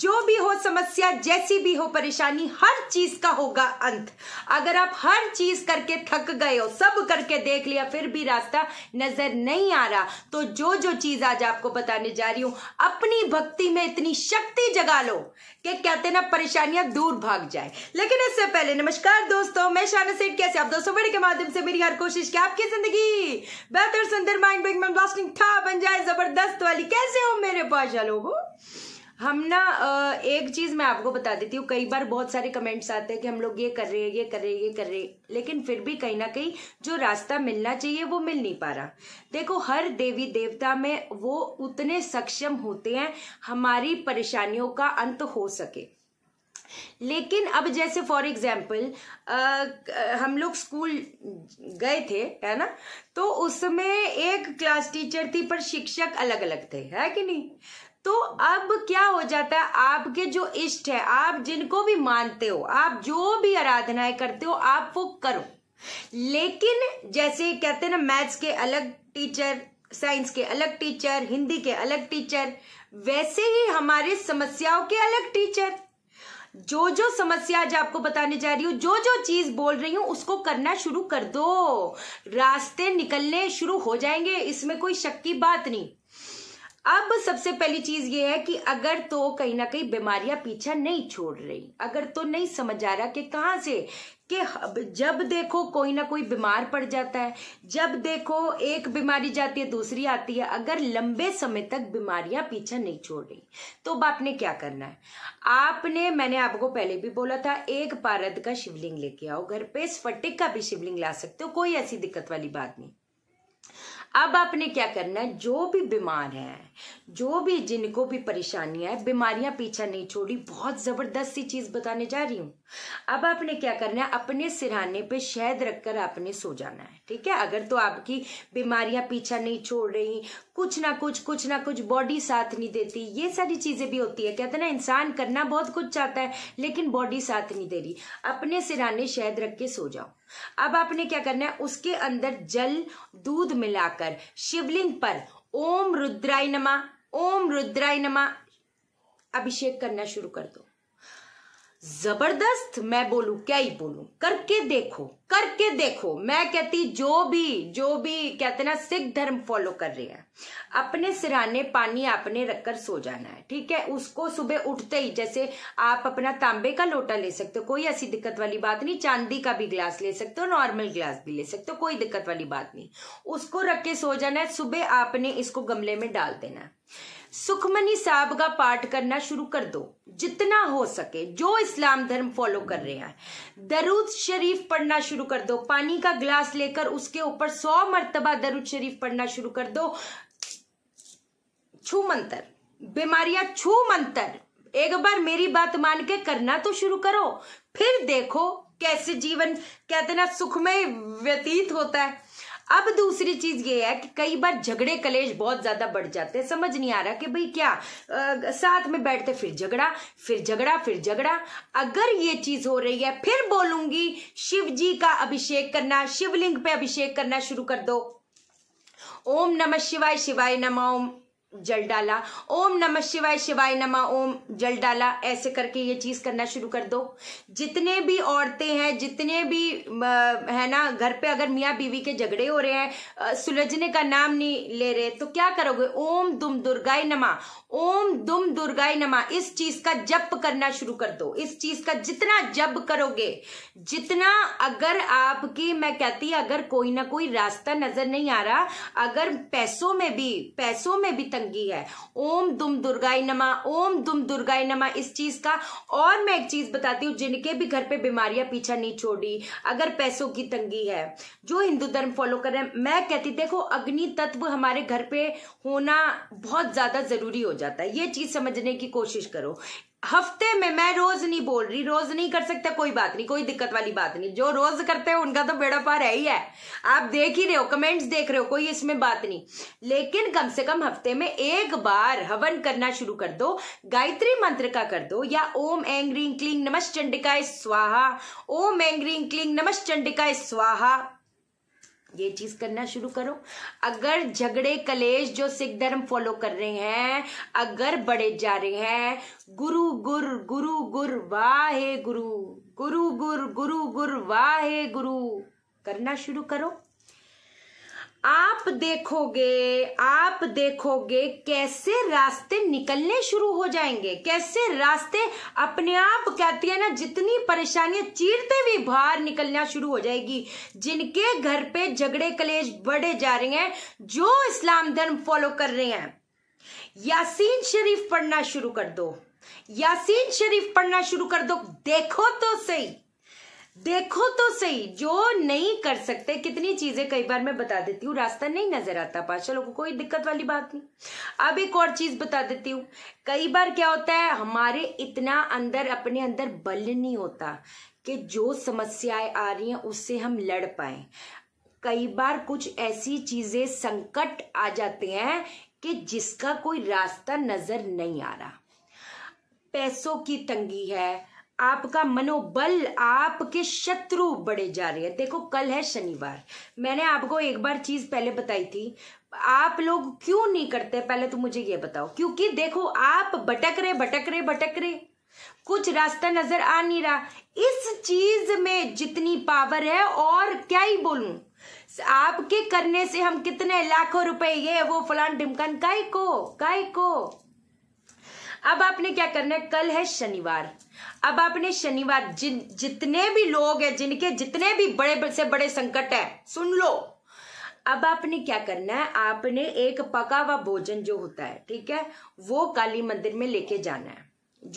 जो भी हो समस्या जैसी भी हो परेशानी हर चीज का होगा अंत अगर आप हर चीज करके थक गए हो सब करके देख लिया फिर भी रास्ता नजर नहीं आ रहा तो जो जो चीज आज आपको बताने जा रही हूं अपनी भक्ति में इतनी शक्ति जगा लो कि कहते ना परेशानियां दूर भाग जाए लेकिन इससे पहले नमस्कार दोस्तों मैं शाना सेठ कैसे आप दोस्तों बड़े के माध्यम से मेरी हर कोशिश की आपकी जिंदगी बेहतर सुंदर माइंड ब्लास्टिंग था बन जाए जबरदस्त वाली कैसे हो मेरे पास लोगों हम ना एक चीज मैं आपको बता देती हूँ कई बार बहुत सारे कमेंट्स आते हैं कि हम लोग ये कर रहे हैं ये कर रहे हैं ये कर रहे हैं लेकिन फिर भी कहीं ना कहीं जो रास्ता मिलना चाहिए वो मिल नहीं पा रहा देखो हर देवी देवता में वो उतने सक्षम होते हैं हमारी परेशानियों का अंत हो सके लेकिन अब जैसे फॉर एग्जाम्पल हम लोग स्कूल गए थे है ना तो उसमें एक क्लास टीचर थी पर शिक्षक अलग अलग थे है कि नहीं तो अब क्या हो जाता है आपके जो इष्ट है आप जिनको भी मानते हो आप जो भी आराधनाएं करते हो आप वो करो लेकिन जैसे कहते हैं ना मैथ्स के अलग टीचर साइंस के अलग टीचर हिंदी के अलग टीचर वैसे ही हमारे समस्याओं के अलग टीचर जो जो समस्या आज आपको बताने जा रही हूं जो जो चीज बोल रही हूं उसको करना शुरू कर दो रास्ते निकलने शुरू हो जाएंगे इसमें कोई शक की बात नहीं अब सबसे पहली चीज ये है कि अगर तो कहीं ना कहीं बीमारियां पीछा नहीं छोड़ रही अगर तो नहीं समझ आ रहा कि कहाँ से कि जब देखो कोई ना कोई बीमार पड़ जाता है जब देखो एक बीमारी जाती है दूसरी आती है अगर लंबे समय तक बीमारियां पीछा नहीं छोड़ रही तो अब आपने क्या करना है आपने मैंने आपको पहले भी बोला था एक पारद का शिवलिंग लेके आओ घर पे स्फटिक का भी शिवलिंग ला सकते हो कोई ऐसी दिक्कत वाली बात नहीं अब आपने क्या करना है जो भी बीमार है जो भी जिनको भी परेशानियां है बीमारियां पीछा नहीं छोड़ी बहुत जबरदस्त सी चीज बताने जा रही हूं अब आपने क्या करना है अपने सिरहाने पे शहद रखकर आपने सो जाना है ठीक है अगर तो आपकी बीमारियां पीछा नहीं छोड़ रही कुछ ना कुछ कुछ ना कुछ बॉडी साथ नहीं देती ये सारी चीजें भी होती है कहते ना इंसान करना बहुत कुछ चाहता है लेकिन बॉडी साथ नहीं दे रही अपने सिरहाने शहद रख के सो जाओ अब आपने क्या करना है उसके अंदर जल दूध मिलाकर शिवलिंग पर ओम रुद्राय नमा ओम रुद्राय नमा अभिषेक करना शुरू कर दो जबरदस्त मैं बोलू क्या ही बोलू करके देखो करके देखो मैं कहती जो भी जो भी कहते ना सिख धर्म फॉलो कर रहे हैं अपने सिराने पानी आपने रखकर सो जाना है ठीक है उसको सुबह उठते ही जैसे आप अपना तांबे का लोटा ले सकते हो कोई ऐसी दिक्कत वाली बात नहीं चांदी का भी ग्लास ले सकते हो नॉर्मल ग्लास भी ले सकते हो कोई दिक्कत वाली बात नहीं उसको रख के सो जाना है सुबह आपने इसको गमले में डाल देना है सुखमनी साहब का पाठ करना शुरू कर दो जितना हो सके जो इस्लाम धर्म फॉलो कर रहे हैं दरुद शरीफ पढ़ना शुरू कर दो पानी का ग्लास लेकर उसके ऊपर सौ मरतबा दरुद शरीफ पढ़ना शुरू कर दो छू मंत्र बीमारियां छू मंत्र एक बार मेरी बात मान के करना तो शुरू करो फिर देखो कैसे जीवन कहते ना सुखमय व्यतीत होता है अब दूसरी चीज ये है कि कई बार झगड़े कलेश बहुत ज्यादा बढ़ जाते हैं समझ नहीं आ रहा कि भाई क्या आ, साथ में बैठते फिर झगड़ा फिर झगड़ा फिर झगड़ा अगर ये चीज हो रही है फिर बोलूंगी शिव जी का अभिषेक करना शिवलिंग पे अभिषेक करना शुरू कर दो ओम नमः शिवाय शिवाय नमः ओम जल डाला ओम नमः शिवाय शिवाय नमः ओम जल डाला ऐसे करके ये चीज करना शुरू कर दो जितने भी औरतें हैं जितने भी है ना घर पे अगर मियाँ बीवी के झगड़े हो रहे हैं सुलझने का नाम नहीं ले रहे तो क्या करोगे ओम दुम दुर्गाय नमा ओम दुम दुर्गाय नमा इस चीज का जप करना शुरू कर दो इस चीज का जितना जप करोगे जितना अगर आपकी मैं कहती अगर कोई ना कोई रास्ता नजर नहीं आ रहा अगर पैसों में भी पैसों में भी गंगी है ओम दुम दुर्गाई नमा ओम दुम दुर्गाई नमा इस चीज का और मैं एक चीज बताती हूँ जिनके भी घर पे बीमारियां पीछा नहीं छोड़ी अगर पैसों की तंगी है जो हिंदू धर्म फॉलो कर रहे हैं मैं कहती देखो अग्नि तत्व हमारे घर पे होना बहुत ज्यादा जरूरी हो जाता है ये चीज समझने की कोशिश करो हफ्ते में मैं रोज नहीं बोल रही रोज नहीं कर सकते कोई बात नहीं कोई दिक्कत वाली बात नहीं जो रोज करते हैं उनका तो बेड़ा पार है ही है आप देख ही रहे हो कमेंट्स देख रहे हो कोई इसमें बात नहीं लेकिन कम से कम हफ्ते में एक बार हवन करना शुरू कर दो गायत्री मंत्र का कर दो या ओम एंग्रीन क्लिंग नमस् चंडिकाय स्वाहा ओम एंग्रीन क्लिंग नमस् चंडिकाय स्वाहा ये चीज करना शुरू करो अगर झगड़े कलेश जो सिख धर्म फॉलो कर रहे हैं अगर बड़े जा रहे हैं गुरु गुर गुरु गुर वाहे गुरु गुरु गुर गुरु गुर वाहे गुरु करना शुरू करो आप देखोगे आप देखोगे कैसे रास्ते निकलने शुरू हो जाएंगे कैसे रास्ते अपने आप कहती है ना जितनी परेशानियां चीरते हुए बाहर निकलना शुरू हो जाएगी जिनके घर पे झगड़े कलेश बढ़े जा रहे हैं जो इस्लाम धर्म फॉलो कर रहे हैं यासीन शरीफ पढ़ना शुरू कर दो यासीन शरीफ पढ़ना शुरू कर दो देखो तो सही देखो तो सही जो नहीं कर सकते कितनी चीजें कई बार मैं बता देती हूँ रास्ता नहीं नजर आता पाशा लोगों को कोई दिक्कत वाली बात नहीं अब एक और चीज बता देती हूँ कई बार क्या होता है हमारे इतना अंदर अपने अंदर बल नहीं होता कि जो समस्याएं आ रही हैं उससे हम लड़ पाए कई बार कुछ ऐसी चीजें संकट आ जाते हैं कि जिसका कोई रास्ता नजर नहीं आ रहा पैसों की तंगी है आपका मनोबल आपके शत्रु बढ़े जा रहे हैं देखो कल है शनिवार मैंने आपको एक बार चीज पहले बताई थी आप लोग क्यों नहीं करते पहले तो मुझे ये बताओ क्योंकि देखो आप भटक रहे भटक रहे भटक रहे कुछ रास्ता नजर आ नहीं रहा इस चीज में जितनी पावर है और क्या ही बोलूं आपके करने से हम कितने लाखों रुपए ये वो फलान डिमकन काय को काय को अब आपने क्या करना है कल है शनिवार अब आपने शनिवार जिन जितने भी लोग हैं जिनके जितने भी बड़े से बड़े संकट है सुन लो अब आपने क्या करना है आपने एक पका हुआ भोजन जो होता है ठीक है वो काली मंदिर में लेके जाना है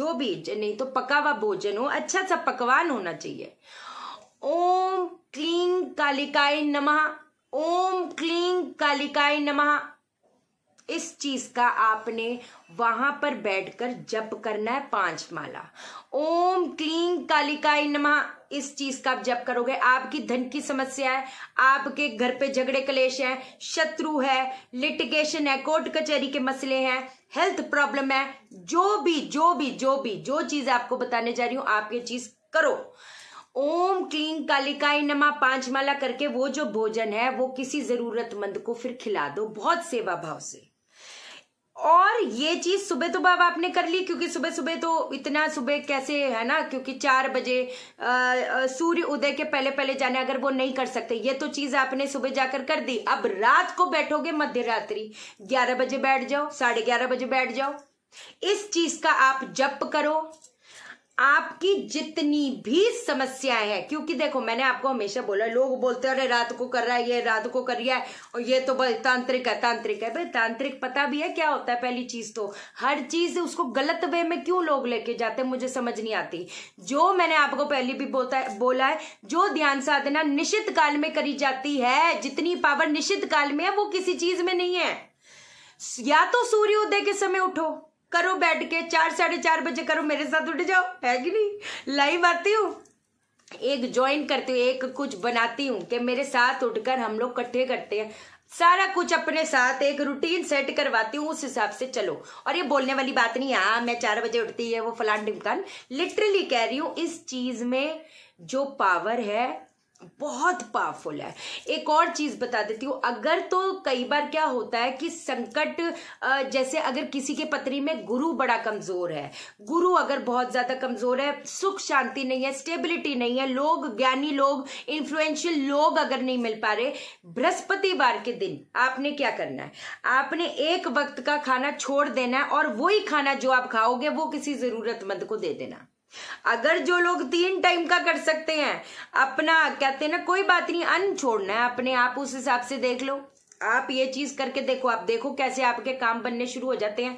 जो भी नहीं तो पका हुआ भोजन हो अच्छा सा पकवान होना चाहिए ओम क्लीन कालिकाई नमः ओम क्लीन कालिकाई नमः इस चीज का आपने वहां पर बैठकर जप करना है पांच माला ओम क्लीन कालिकाई नमः इस चीज का आप जप करोगे आपकी धन की समस्या है आपके घर पे झगड़े कलेश है शत्रु है लिटिगेशन है कोर्ट कचहरी के मसले हैं हेल्थ प्रॉब्लम है जो भी जो भी जो भी जो चीज आपको बताने जा रही हूं आप ये चीज करो ओम क्लीन कालिकाई नमा पांच माला करके वो जो भोजन है वो किसी जरूरतमंद को फिर खिला दो बहुत सेवा भाव से और ये चीज सुबह तो बाब आपने कर ली क्योंकि सुबह सुबह तो इतना सुबह कैसे है ना क्योंकि चार बजे सूर्य उदय के पहले पहले जाने अगर वो नहीं कर सकते ये तो चीज आपने सुबह जाकर कर दी अब रात को बैठोगे मध्य रात्रि ग्यारह बजे बैठ जाओ साढ़े ग्यारह बजे बैठ जाओ इस चीज का आप जप करो आपकी जितनी भी समस्या है क्योंकि देखो मैंने आपको हमेशा बोला लोग बोलते हैं अरे रात को कर रहा है ये रात को कर रहा है और ये तो तांत्रिक है तांत्रिक है भाई तांत्रिक पता भी है क्या होता है पहली चीज तो हर चीज उसको गलत वे में क्यों लोग लेके जाते हैं मुझे समझ नहीं आती जो मैंने आपको पहले भी बोलता है, बोला है जो ध्यान साधना निश्चित काल में करी जाती है जितनी पावर निश्चित काल में है वो किसी चीज में नहीं है या तो सूर्योदय के समय उठो करो बैठ के चार साढ़े चार बजे करो मेरे साथ उठ जाओ है कि नहीं लाइव आती हूँ एक ज्वाइन करती हूँ एक कुछ बनाती हूँ कि मेरे साथ उठकर हम लोग इकट्ठे करते हैं सारा कुछ अपने साथ एक रूटीन सेट करवाती हूँ उस हिसाब से चलो और ये बोलने वाली बात नहीं हाँ मैं चार बजे उठती है वो फलान ढिमकान लिटरली कह रही हूँ इस चीज में जो पावर है बहुत पावरफुल है एक और चीज बता देती हूँ अगर तो कई बार क्या होता है कि संकट जैसे अगर किसी के पत्री में गुरु बड़ा कमजोर है गुरु अगर बहुत ज्यादा कमजोर है सुख शांति नहीं है स्टेबिलिटी नहीं है लोग ज्ञानी लोग इन्फ्लुएंशियल लोग अगर नहीं मिल पा रहे बृहस्पतिवार के दिन आपने क्या करना है आपने एक वक्त का खाना छोड़ देना है और वही खाना जो आप खाओगे वो किसी जरूरतमंद को दे देना अगर जो लोग तीन टाइम का कर सकते हैं अपना कहते हैं ना कोई बात नहीं अन्न छोड़ना है अपने आप उस हिसाब से देख लो आप ये चीज करके देखो आप देखो कैसे आपके काम बनने शुरू हो जाते हैं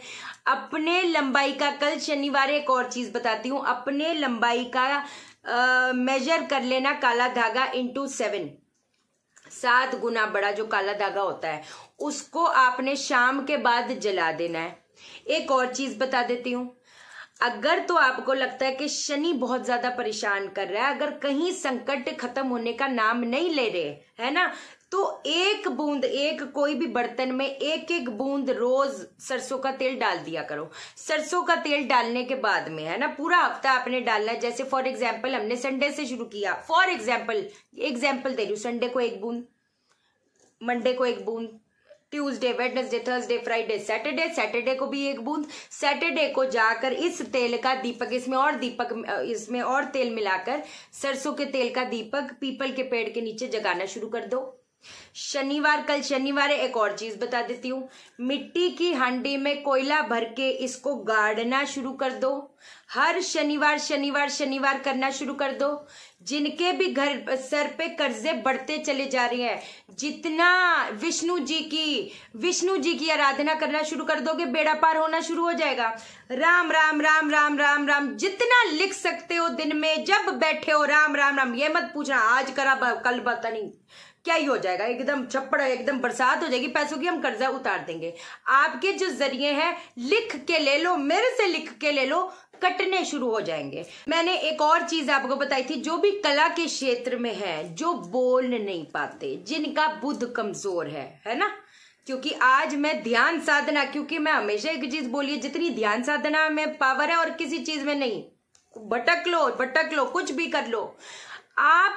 अपने लंबाई का कल शनिवार एक और चीज बताती हूँ अपने लंबाई का आ, मेजर कर लेना काला धागा इंटू सेवन सात गुना बड़ा जो काला धागा होता है उसको आपने शाम के बाद जला देना है एक और चीज बता देती हूँ अगर तो आपको लगता है कि शनि बहुत ज्यादा परेशान कर रहा है अगर कहीं संकट खत्म होने का नाम नहीं ले रहे है ना तो एक बूंद एक कोई भी बर्तन में एक एक बूंद रोज सरसों का तेल डाल दिया करो सरसों का तेल डालने के बाद में है ना पूरा हफ्ता आपने डालना है जैसे फॉर एग्जाम्पल हमने संडे से शुरू किया फॉर एग्जाम्पल एग्जाम्पल दे रही संडे को एक बूंद मंडे को एक बूंद Tuesday Wednesday Thursday Friday Saturday Saturday को भी एक बूंद सैटरडे को जाकर इस तेल का दीपक इसमें और दीपक इसमें और तेल मिलाकर सरसों के तेल का दीपक पीपल के पेड़ के नीचे जगाना शुरू कर दो शनिवार कल शनिवार एक और चीज बता देती हूँ मिट्टी की हांडी में कोयला भर के इसको गाड़ना शुरू कर दो हर शनिवार शनिवार शनिवार करना शुरू कर दो जिनके भी घर सर पे कर्जे बढ़ते चले जा रहे हैं जितना विष्णु जी की विष्णु जी की आराधना करना शुरू कर दोगे बेड़ा पार होना शुरू हो जाएगा राम राम राम राम राम राम जितना लिख सकते हो दिन में जब बैठे हो राम राम राम ये मत पूछना आज करा कल पता नहीं क्या ही हो जाएगा एकदम छप्पड़ एकदम बरसात हो जाएगी पैसों की हम कर्जा उतार देंगे आपके जो जरिए हैं लिख के ले लो मेरे से लिख के ले लो कटने शुरू हो जाएंगे मैंने एक और चीज आपको बताई थी जो भी कला के क्षेत्र में है जो बोल नहीं पाते जिनका बुद्ध कमजोर है है ना क्योंकि आज मैं ध्यान साधना क्योंकि मैं हमेशा एक चीज बोली जितनी ध्यान साधना में पावर है और किसी चीज में नहीं भटक लो भटक लो कुछ भी कर लो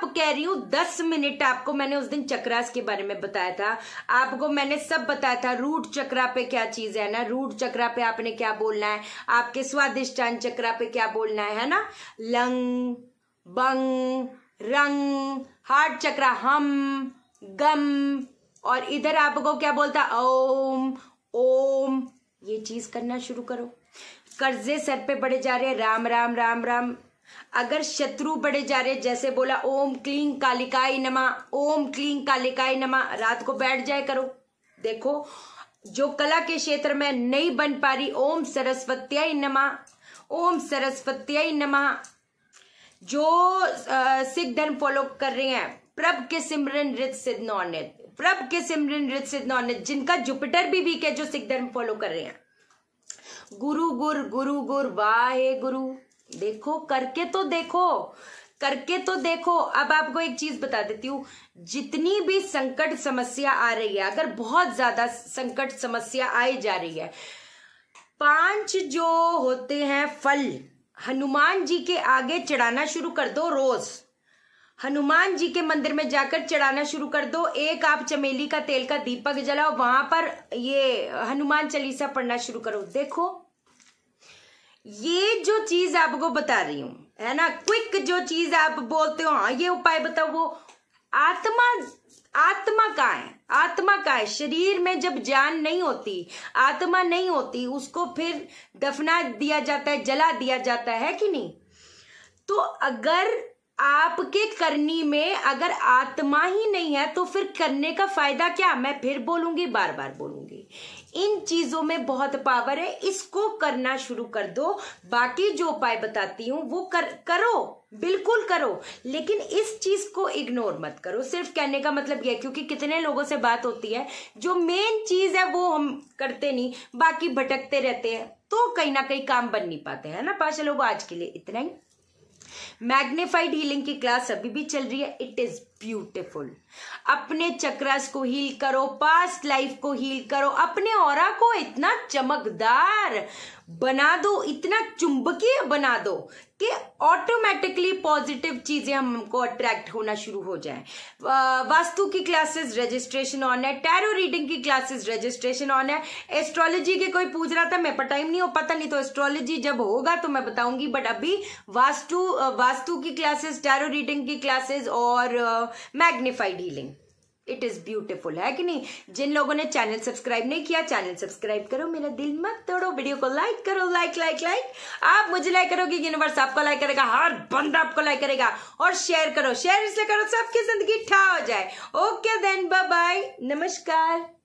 आप कह रही हूं दस मिनट आपको मैंने उस दिन चक्रास के बारे में बताया था आपको मैंने सब बताया था रूट चक्रा पे क्या चीज है ना रूट चक्रा पे आपने क्या बोलना है आपके स्वादिष्टान चक्रा पे क्या बोलना है, है ना लंग बंग रंग हार्ट चक्रा हम गम और इधर आपको क्या बोलता ओम ओम ये चीज करना शुरू करो कर्जे सर पे बढ़े जा रहे हैं राम राम राम राम अगर शत्रु बढ़े जा रहे जैसे बोला ओम क्लीन कालिकाई नमा ओम क्लीन कालिकाई नमा रात को बैठ जाए करो देखो जो कला के क्षेत्र में नहीं बन पा रही ओम सरस्वत्याई नमा ओम सरस्वत्याई नमा जो सिख धर्म फॉलो कर रहे हैं प्रभ के सिमरन रित सिद्ध नौनित प्रभ के सिमरन रित सिद्ध नौनित जिनका जुपिटर भी वीक है जो सिख धर्म फॉलो कर रहे हैं गुरु गुर गुरु गुर वाहे गुरु देखो करके तो देखो करके तो देखो अब आपको एक चीज बता देती हूँ जितनी भी संकट समस्या आ रही है अगर बहुत ज्यादा संकट समस्या आई जा रही है पांच जो होते हैं फल हनुमान जी के आगे चढ़ाना शुरू कर दो रोज हनुमान जी के मंदिर में जाकर चढ़ाना शुरू कर दो एक आप चमेली का तेल का दीपक जलाओ वहां पर ये हनुमान चालीसा पढ़ना शुरू करो देखो ये जो चीज आपको बता रही हूं है ना क्विक जो चीज आप बोलते हो हाँ ये उपाय बताओ वो आत्मा आत्मा का है आत्मा का है शरीर में जब जान नहीं होती आत्मा नहीं होती उसको फिर दफना दिया जाता है जला दिया जाता है कि नहीं तो अगर आपके करनी में अगर आत्मा ही नहीं है तो फिर करने का फायदा क्या मैं फिर बोलूंगी बार बार बोलूंगी इन चीजों में बहुत पावर है इसको करना शुरू कर दो बाकी जो उपाय बताती हूँ वो कर करो बिल्कुल करो लेकिन इस चीज को इग्नोर मत करो सिर्फ कहने का मतलब यह क्योंकि कितने लोगों से बात होती है जो मेन चीज है वो हम करते नहीं बाकी भटकते रहते हैं तो कहीं ना कहीं काम बन नहीं पाते हैं ना पाशा लोग आज के लिए इतना ही मैग्निफाइड हीलिंग की क्लास अभी भी चल रही है इट इज ब्यूटिफुल अपने चक्रास को हील करो पास्ट लाइफ को हील करो अपने और को इतना चमकदार बना दो इतना चुंबकीय बना दो कि ऑटोमेटिकली पॉजिटिव चीजें हमको अट्रैक्ट होना शुरू हो जाए वास्तु की क्लासेस रजिस्ट्रेशन ऑन है टैरो रीडिंग की क्लासेस रजिस्ट्रेशन ऑन है एस्ट्रोलॉजी के कोई पूछ रहा था मैं पर टाइम नहीं हो पता नहीं तो एस्ट्रोलॉजी जब होगा तो मैं बताऊंगी बट अभी वास्तु वास्तु की क्लासेस टैरो रीडिंग की क्लासेस और magnified uh, healing it is beautiful है कि नहीं जिन लोगों ने चैनल सब्सक्राइब नहीं किया चैनल सब्सक्राइब करो मेरा दिल मत तोड़ो वीडियो को लाइक करो लाइक लाइक लाइक आप मुझे लाइक करोगे यूनिवर्स आपको लाइक करेगा हर बंदा आपको लाइक करेगा और शेयर करो शेयर इसलिए करो सबकी जिंदगी ठा हो जाए ओके देन बाय बाय नमस्कार